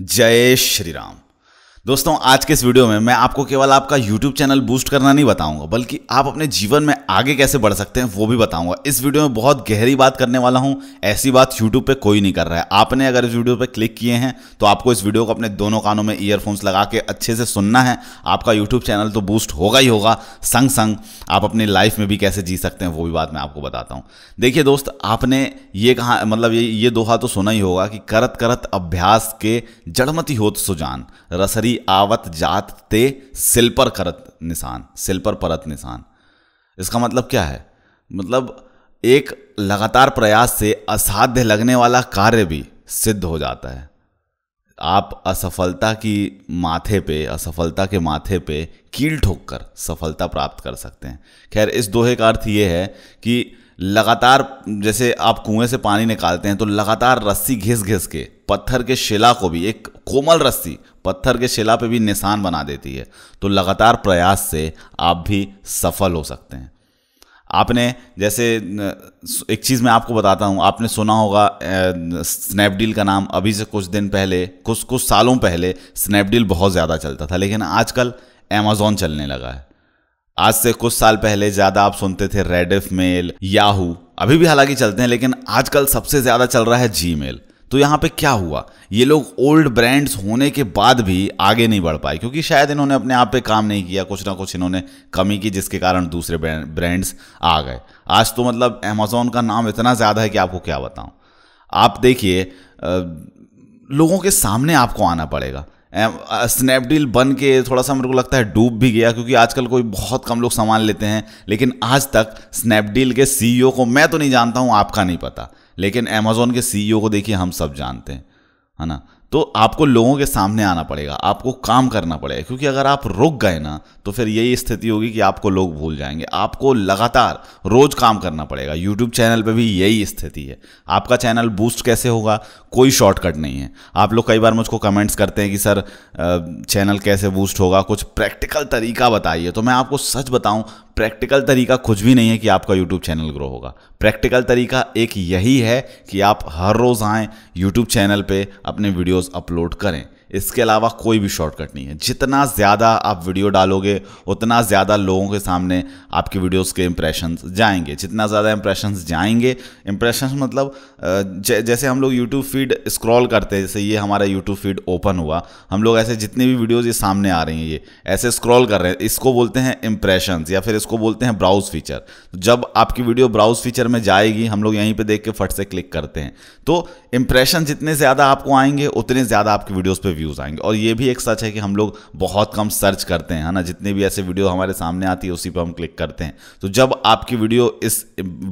जय श्री राम दोस्तों आज के इस वीडियो में मैं आपको केवल आपका यूट्यूब चैनल बूस्ट करना नहीं बताऊंगा बल्कि आप अपने जीवन में आगे कैसे बढ़ सकते हैं वो भी बताऊंगा इस वीडियो में बहुत गहरी बात करने वाला हूं ऐसी बात यूट्यूब पे कोई नहीं कर रहा है आपने अगर इस वीडियो पे क्लिक किए हैं तो आपको इस वीडियो को अपने दोनों कानों में ईयरफोन्स लगा के अच्छे से सुनना है आपका यूट्यूब चैनल तो बूस्ट होगा ही होगा संग संग आप अपनी लाइफ में भी कैसे जी सकते हैं वो भी बात मैं आपको बताता हूँ देखिए दोस्त आपने ये कहा मतलब ये ये दोहा तो सुना ही होगा कि करत करत अभ्यास के जड़मती हो तो सुजान रसरी आवत जात ते सिल पर करत निशान सिल पर परत निशान इसका मतलब क्या है मतलब एक लगातार प्रयास से असाध्य लगने वाला कार्य भी सिद्ध हो जाता है आप असफलता की माथे पे असफलता के माथे पे कील ठोक कर सफलता प्राप्त कर सकते हैं खैर इस दोहे का अर्थ ये है कि लगातार जैसे आप कुएं से पानी निकालते हैं तो लगातार रस्सी घिस घिस के पत्थर के शिला को भी एक कोमल रस्सी पत्थर के शिला पर भी निशान बना देती है तो लगातार प्रयास से आप भी सफल हो सकते हैं आपने जैसे एक चीज़ मैं आपको बताता हूँ आपने सुना होगा स्नैपडील का नाम अभी से कुछ दिन पहले कुछ कुछ सालों पहले स्नैपडील बहुत ज़्यादा चलता था लेकिन आजकल अमेज़ोन चलने लगा है आज से कुछ साल पहले ज़्यादा आप सुनते थे रेडिफ मेल याहू अभी भी हालांकि चलते हैं लेकिन आजकल सबसे ज़्यादा चल रहा है जी मेल तो यहाँ पे क्या हुआ ये लोग ओल्ड ब्रांड्स होने के बाद भी आगे नहीं बढ़ पाए क्योंकि शायद इन्होंने अपने आप पे काम नहीं किया कुछ ना कुछ इन्होंने कमी की जिसके कारण दूसरे ब्रांड्स आ गए आज तो मतलब अमेजोन का नाम इतना ज़्यादा है कि आपको क्या बताऊँ आप देखिए लोगों के सामने आपको आना पड़ेगा स्नैपडील बन के थोड़ा सा मेरे को लगता है डूब भी गया क्योंकि आजकल कोई बहुत कम लोग सामान लेते हैं लेकिन आज तक स्नैपडील के सीईओ को मैं तो नहीं जानता हूँ आपका नहीं पता लेकिन अमेजोन के सीईओ e को देखिए हम सब जानते हैं है ना तो आपको लोगों के सामने आना पड़ेगा आपको काम करना पड़ेगा क्योंकि अगर आप रुक गए ना तो फिर यही स्थिति होगी कि आपको लोग भूल जाएंगे आपको लगातार रोज काम करना पड़ेगा यूट्यूब चैनल पे भी यही स्थिति है आपका चैनल बूस्ट कैसे होगा कोई शॉर्टकट नहीं है आप लोग कई बार मुझको कमेंट्स करते हैं कि सर चैनल कैसे बूस्ट होगा कुछ प्रैक्टिकल तरीका बताइए तो मैं आपको सच बताऊँ प्रैक्टिकल तरीका कुछ भी नहीं है कि आपका यूट्यूब चैनल ग्रो होगा प्रैक्टिकल तरीका एक यही है कि आप हर रोज़ आएँ यूट्यूब चैनल पे अपने वीडियोस अपलोड करें इसके अलावा कोई भी शॉर्टकट नहीं है जितना ज़्यादा आप वीडियो डालोगे उतना ज़्यादा लोगों के सामने आपकी वीडियोस के इम्प्रेशंस जाएंगे जितना ज़्यादा इम्प्रेशंस जाएंगे इम्प्रेशंस मतलब जैसे हम लोग यूट्यूब फीड स्क्रॉल करते हैं जैसे ये हमारा यूट्यूब फीड ओपन हुआ हम लोग ऐसे जितनी भी वीडियोज़ ये सामने आ रही हैं ये ऐसे स्क्रॉल कर रहे हैं इसको बोलते हैं इम्प्रेशन या फिर इसको बोलते हैं ब्राउज़ फीचर तो जब आपकी वीडियो ब्राउज़ फीचर में जाएगी हम लोग यहीं पर देख के फट से क्लिक करते हैं तो इम्प्रेशन जितने ज़्यादा आपको आएंगे उतने ज़्यादा आपकी वीडियोज़ पर व्यूज़ आएंगे और ये भी एक सच है कि हम लोग बहुत कम सर्च करते हैं है ना जितने भी ऐसे वीडियो हमारे सामने आती है उसी पर हम क्लिक करते हैं तो जब आपकी वीडियो इस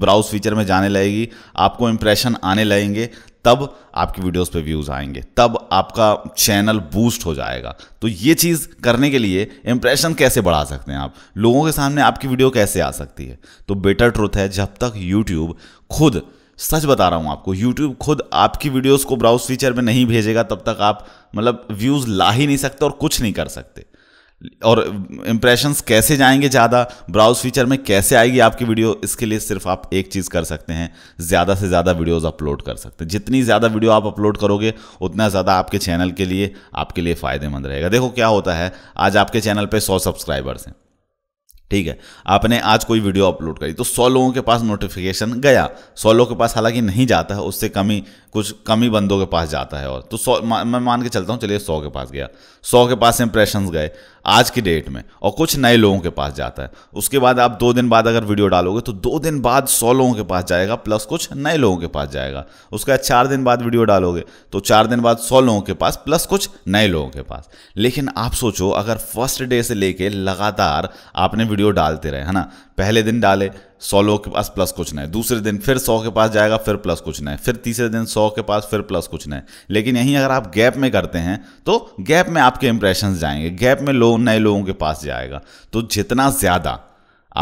ब्राउज फीचर में जाने लगेगी आपको इंप्रेशन आने लगेंगे तब आपकी वीडियोस पे व्यूज़ आएंगे तब आपका चैनल बूस्ट हो जाएगा तो ये चीज़ करने के लिए इंप्रेशन कैसे बढ़ा सकते हैं आप लोगों के सामने आपकी वीडियो कैसे आ सकती है तो बेटर ट्रुथ है जब तक यूट्यूब खुद सच बता रहा हूँ आपको यूट्यूब खुद आपकी वीडियोस को ब्राउज फीचर में नहीं भेजेगा तब तक आप मतलब व्यूज़ ला ही नहीं सकते और कुछ नहीं कर सकते और इम्प्रेशंस कैसे जाएंगे ज़्यादा ब्राउज फीचर में कैसे आएगी आपकी वीडियो इसके लिए सिर्फ आप एक चीज़ कर सकते हैं ज़्यादा से ज़्यादा वीडियोस अपलोड कर सकते हैं जितनी ज़्यादा वीडियो आप अपलोड करोगे उतना ज़्यादा आपके चैनल के लिए आपके लिए फ़ायदेमंद रहेगा देखो क्या होता है आज आपके चैनल पर सौ सब्सक्राइबर्स हैं ठीक है आपने आज कोई वीडियो अपलोड करी तो सौ लोगों के पास नोटिफिकेशन गया सौ लोगों के पास हालांकि नहीं जाता है उससे कमी कुछ कमी बंदों के पास जाता है और तो सौ मैं मान के चलता हूँ चलिए सौ के पास गया सौ के पास इंप्रेशन गए आज की डेट में और कुछ नए लोगों के पास जाता है उसके बाद आप दो दिन बाद अगर वीडियो डालोगे तो दो दिन बाद सौ लोगों के पास जाएगा प्लस कुछ नए लोगों के पास जाएगा उसके बाद चार दिन बाद वीडियो डालोगे तो चार दिन बाद सौ लोगों के पास प्लस कुछ नए लोगों के पास लेकिन आप सोचो अगर फर्स्ट डे से लेके लगातार आपने वीडियो डालते रहे है ना पहले दिन डाले सौ लोग के पास प्लस कुछ है दूसरे दिन फिर सौ के पास जाएगा फिर प्लस कुछ है फिर तीसरे दिन सौ के पास फिर प्लस कुछ है लेकिन यहीं अगर आप गैप में करते हैं तो गैप में आपके इंप्रेशन जाएंगे गैप में लोग नए लोगों के पास जाएगा तो जितना ज़्यादा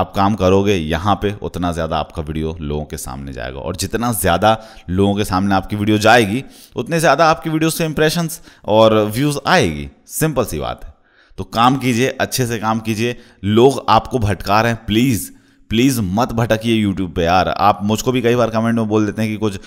आप काम करोगे यहाँ पे उतना ज़्यादा आपका वीडियो लोगों के सामने जाएगा और जितना ज़्यादा लोगों के सामने आपकी वीडियो जाएगी उतने ज़्यादा आपकी वीडियो से इंप्रेशंस और व्यूज़ आएगी सिंपल सी बात है तो काम कीजिए अच्छे से काम कीजिए लोग आपको भटका रहे हैं प्लीज़ प्लीज़ मत भटकिए यूट्यूब पे यार आप मुझको भी कई बार कमेंट में बोल देते हैं कि कुछ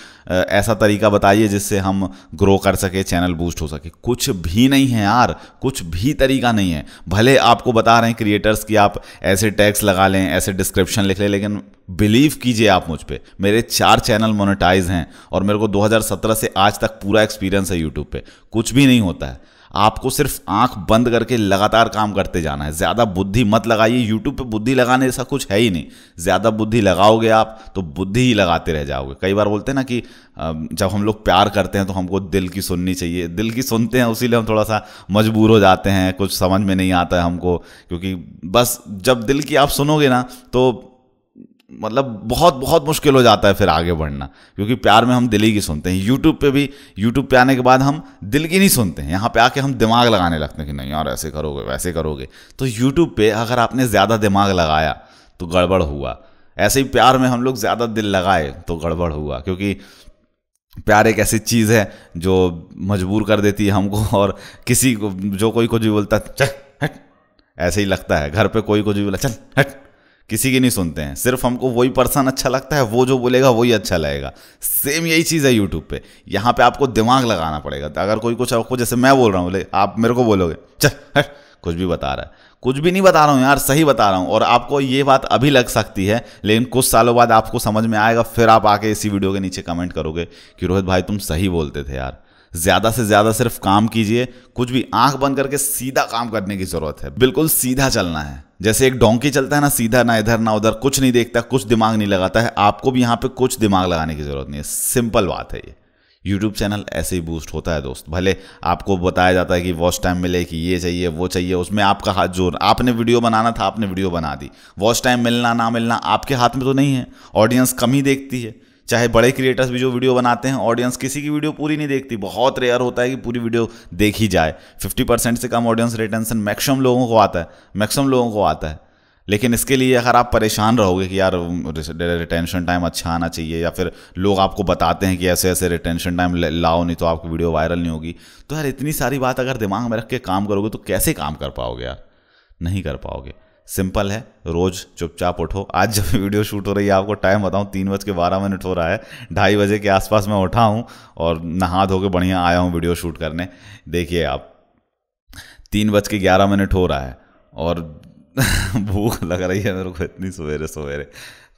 ऐसा तरीका बताइए जिससे हम ग्रो कर सके चैनल बूस्ट हो सके कुछ भी नहीं है यार कुछ भी तरीका नहीं है भले आपको बता रहे हैं क्रिएटर्स कि आप ऐसे टैक्स लगा लें ऐसे डिस्क्रिप्शन लिख लें लेकिन बिलीव कीजिए आप मुझ पर मेरे चार चैनल मोनेटाइज हैं और मेरे को 2017 से आज तक पूरा एक्सपीरियंस है यूट्यूब पर कुछ भी नहीं होता है आपको सिर्फ आंख बंद करके लगातार काम करते जाना है ज़्यादा बुद्धि मत लगाइए यूट्यूब पे बुद्धि लगाने ऐसा कुछ है ही नहीं ज़्यादा बुद्धि लगाओगे आप तो बुद्धि ही लगाते रह जाओगे कई बार बोलते हैं ना कि जब हम लोग प्यार करते हैं तो हमको दिल की सुननी चाहिए दिल की सुनते हैं उसी हम थोड़ा सा मजबूर हो जाते हैं कुछ समझ में नहीं आता है हमको क्योंकि बस जब दिल की आप सुनोगे ना तो मतलब बहुत बहुत मुश्किल हो जाता है फिर आगे बढ़ना क्योंकि प्यार में हम दिल ही की सुनते हैं यूट्यूब पे भी यूट्यूब पे आने के बाद हम दिल की नहीं सुनते हैं यहाँ पे आके हम दिमाग लगाने लगते हैं कि नहीं और ऐसे करोगे वैसे करोगे तो यूट्यूब पे अगर आपने ज़्यादा दिमाग लगाया तो गड़बड़ हुआ ऐसे ही प्यार में हम लोग ज़्यादा दिल लगाए तो गड़बड़ हुआ क्योंकि प्यार एक ऐसी चीज़ है जो मजबूर कर देती है हमको और किसी को जो कोई कुछ भी बोलता चल हट ऐसे ही लगता है घर पे कोई कुछ भी बोला चल हट किसी की नहीं सुनते हैं सिर्फ हमको वही पर्सन अच्छा लगता है वो जो बोलेगा वही अच्छा लगेगा सेम यही चीज़ है यूट्यूब पे यहाँ पे आपको दिमाग लगाना पड़ेगा तो अगर कोई कुछ आपको जैसे मैं बोल रहा हूँ बोले आप मेरे को बोलोगे चल हट कुछ भी बता रहा है कुछ भी नहीं बता रहा हूँ यार सही बता रहा हूँ और आपको ये बात अभी लग सकती है लेकिन कुछ सालों बाद आपको समझ में आएगा फिर आप आके इसी वीडियो के नीचे कमेंट करोगे कि रोहित भाई तुम सही बोलते थे यार ज़्यादा से ज़्यादा सिर्फ काम कीजिए कुछ भी आंख बंद करके सीधा काम करने की ज़रूरत है बिल्कुल सीधा चलना है जैसे एक डोंकी चलता है ना सीधा ना इधर ना उधर कुछ नहीं देखता कुछ दिमाग नहीं लगाता है आपको भी यहाँ पे कुछ दिमाग लगाने की ज़रूरत नहीं है सिंपल बात है ये यूट्यूब चैनल ऐसे ही बूस्ट होता है दोस्त भले आपको बताया जाता है कि वॉच टाइम मिले कि ये चाहिए वो चाहिए उसमें आपका हाथ जोर आपने वीडियो बनाना था आपने वीडियो बना दी वॉच टाइम मिलना ना मिलना आपके हाथ में तो नहीं है ऑडियंस कम ही देखती है चाहे बड़े क्रिएटर्स भी जो वीडियो बनाते हैं ऑडियंस किसी की वीडियो पूरी नहीं देखती बहुत रेयर होता है कि पूरी वीडियो देखी जाए 50 परसेंट से कम ऑडियंस रिटेंशन मैक्सिमम लोगों को आता है मैक्सिमम लोगों को आता है लेकिन इसके लिए अगर आप परेशान रहोगे कि यार रिटेंशन टाइम अच्छा आना चाहिए या फिर लोग आपको बताते हैं कि ऐसे ऐसे रिटेंशन टाइम लाओ नहीं तो आपकी वीडियो वायरल नहीं होगी तो यार इतनी सारी बात अगर दिमाग में रख के काम करोगे तो कैसे काम कर पाओगे यार नहीं कर पाओगे सिंपल है रोज़ चुपचाप उठो आज जब वीडियो शूट हो रही है आपको टाइम बताऊं तीन बज के बारह मिनट हो रहा है ढाई बजे के आसपास मैं उठा हूँ और नहा धो के बढ़िया आया हूँ वीडियो शूट करने देखिए आप तीन बज के ग्यारह मिनट हो रहा है और भूख लग रही है मेरे को इतनी सवेरे सवेरे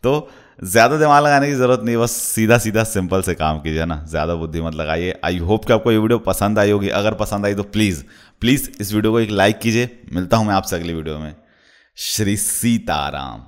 तो ज़्यादा दिमाग लगाने की ज़रूरत नहीं बस सीधा सीधा सिंपल से काम कीजिए ना ज़्यादा बुद्धि मत लगाइए आई होप कि आपको ये वीडियो पसंद आई होगी अगर पसंद आई तो प्लीज़ प्लीज़ इस वीडियो को एक लाइक कीजिए मिलता हूँ मैं आपसे अगली वीडियो में श्री सीताराम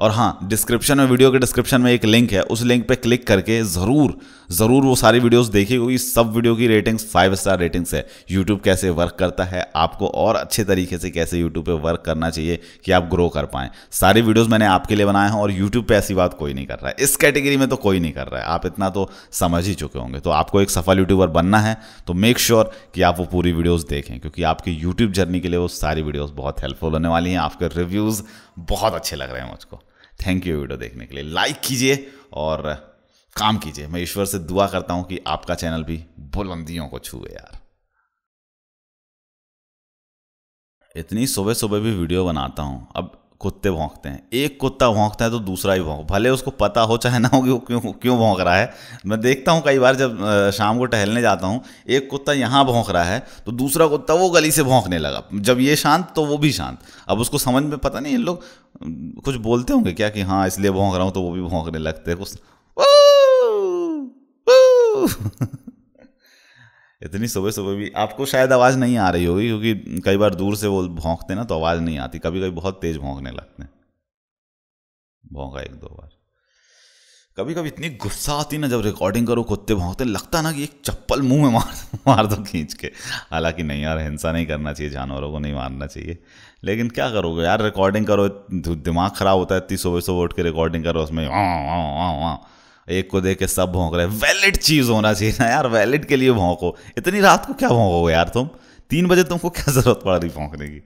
और हाँ डिस्क्रिप्शन में वीडियो के डिस्क्रिप्शन में एक लिंक है उस लिंक पे क्लिक करके ज़रूर ज़रूर वो सारी वीडियोस देखिए क्योंकि सब वीडियो की रेटिंग्स फाइव स्टार रेटिंग्स है यूट्यूब कैसे वर्क करता है आपको और अच्छे तरीके से कैसे यूट्यूब पे वर्क करना चाहिए कि आप ग्रो कर पाएँ सारी वीडियोज़ मैंने आपके लिए बनाए हैं और यूट्यूब पर ऐसी बात कोई नहीं कर रहा है इस कैटेगरी में तो कोई नहीं कर रहा है आप इतना तो समझ ही चुके होंगे तो आपको एक सफल यूट्यूबर बनना है तो मेक श्योर कि आप वो पूरी वीडियोज़ देखें क्योंकि आपकी यूट्यूब जर्नी के लिए वो सारी वीडियोज़ बहुत हेल्पफुल होने वाली हैं आपके रिव्यूज़ बहुत अच्छे लग रहे हैं मुझको थैंक यू वीडियो देखने के लिए लाइक कीजिए और काम कीजिए मैं ईश्वर से दुआ करता हूँ कि आपका चैनल भी बुलंदियों को छूए यार इतनी सुबह सुबह भी वीडियो बनाता हूँ अब कुत्ते भोंकते हैं एक कुत्ता भोंकता है तो दूसरा ही भोंक भले उसको पता हो चाहे ना हो कि वो क्यों क्यों भोंक रहा है मैं देखता हूँ कई बार जब शाम को टहलने जाता हूँ एक कुत्ता यहाँ भोंक रहा है तो दूसरा कुत्ता वो गली से भोंकने लगा जब ये शांत तो वो भी शांत अब उसको समझ में पता नहीं इन लोग कुछ बोलते होंगे क्या कि हाँ इसलिए भोंक रहा हूँ तो वो भी भोंकने लगते हैं कुछ इतनी सुबह सुबह भी आपको शायद आवाज़ नहीं आ रही होगी क्योंकि कई बार दूर से वो हैं ना तो आवाज़ नहीं आती कभी कभी बहुत तेज़ भोंकने लगते हैं भोंका एक दो बार कभी कभी इतनी गुस्सा आती ना जब रिकॉर्डिंग करो कुत्ते भोंकते लगता ना कि एक चप्पल मुंह में मार मार दो खींच के हालांकि नहीं यार हिंसा नहीं करना चाहिए जानवरों को नहीं मारना चाहिए लेकिन क्या करोगे यार रिकॉर्डिंग करो दिमाग ख़राब होता है इतनी सुबह सुबह उठ के रिकॉर्डिंग करो उसमें वाँ वाँ वाँ वाँ एक को देख के सब भोंक रहे वैलिड चीज़ होना चाहिए ना यार वैलिड के लिए भोंको इतनी रात को क्या भोंको यार तुम तीन बजे तुमको क्या ज़रूरत पड़ रही भोंकने की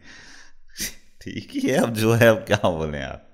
ठीक ही है अब जो है अब क्या बोले यार